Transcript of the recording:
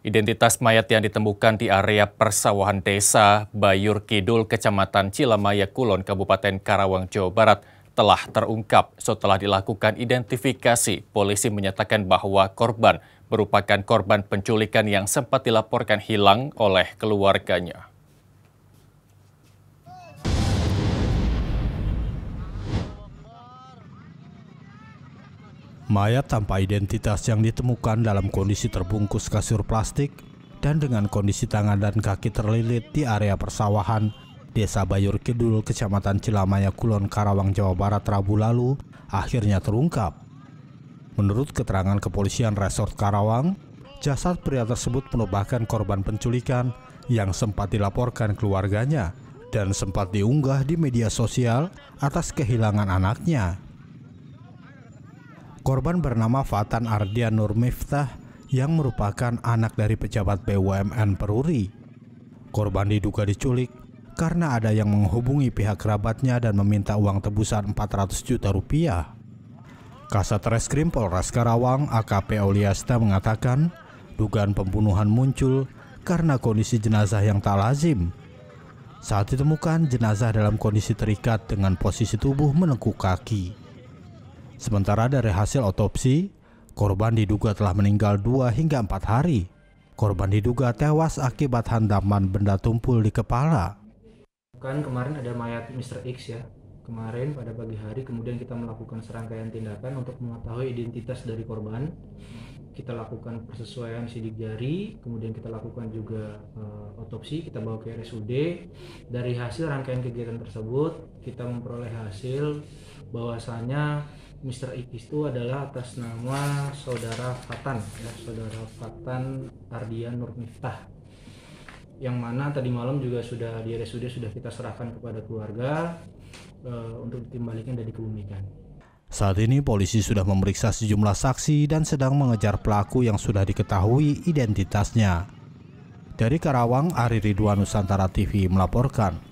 Identitas mayat yang ditemukan di area persawahan desa Bayur Kidul, Kecamatan Cilamaya Kulon, Kabupaten Karawang, Jawa Barat, telah terungkap setelah dilakukan identifikasi. Polisi menyatakan bahwa korban merupakan korban penculikan yang sempat dilaporkan hilang oleh keluarganya. Mayat tanpa identitas yang ditemukan dalam kondisi terbungkus kasur plastik dan dengan kondisi tangan dan kaki terlilit di area persawahan Desa Bayur Kidul, Kecamatan Cilamaya, Kulon, Karawang, Jawa Barat, Rabu lalu, akhirnya terungkap. Menurut keterangan kepolisian Resort Karawang, jasad pria tersebut merupakan korban penculikan yang sempat dilaporkan keluarganya dan sempat diunggah di media sosial atas kehilangan anaknya. Korban bernama Fatan Ardian Nur Miftah yang merupakan anak dari pejabat BUMN Peruri. Korban diduga diculik karena ada yang menghubungi pihak kerabatnya dan meminta uang tebusan 400 juta rupiah. Kasat Reskrim Polres Karawang AKP Oliasta mengatakan dugaan pembunuhan muncul karena kondisi jenazah yang tak lazim. Saat ditemukan, jenazah dalam kondisi terikat dengan posisi tubuh menekuk kaki. Sementara dari hasil otopsi, korban diduga telah meninggal 2 hingga 4 hari. Korban diduga tewas akibat hantaman benda tumpul di kepala. Kan kemarin ada mayat Mr. X ya. Kemarin pada pagi hari kemudian kita melakukan serangkaian tindakan untuk mengetahui identitas dari korban kita lakukan persesuaian sidik jari, kemudian kita lakukan juga e, otopsi, kita bawa ke RSUD. Dari hasil rangkaian kegiatan tersebut, kita memperoleh hasil bahwasannya Mr. X itu adalah atas nama saudara Fatan ya saudara Fatan Ardian Nur Miftah yang mana tadi malam juga sudah di RSUD sudah kita serahkan kepada keluarga e, untuk dikembalikan dan dikebumikan. Saat ini polisi sudah memeriksa sejumlah saksi dan sedang mengejar pelaku yang sudah diketahui identitasnya. Dari Karawang, Ari Ridwan Nusantara TV melaporkan.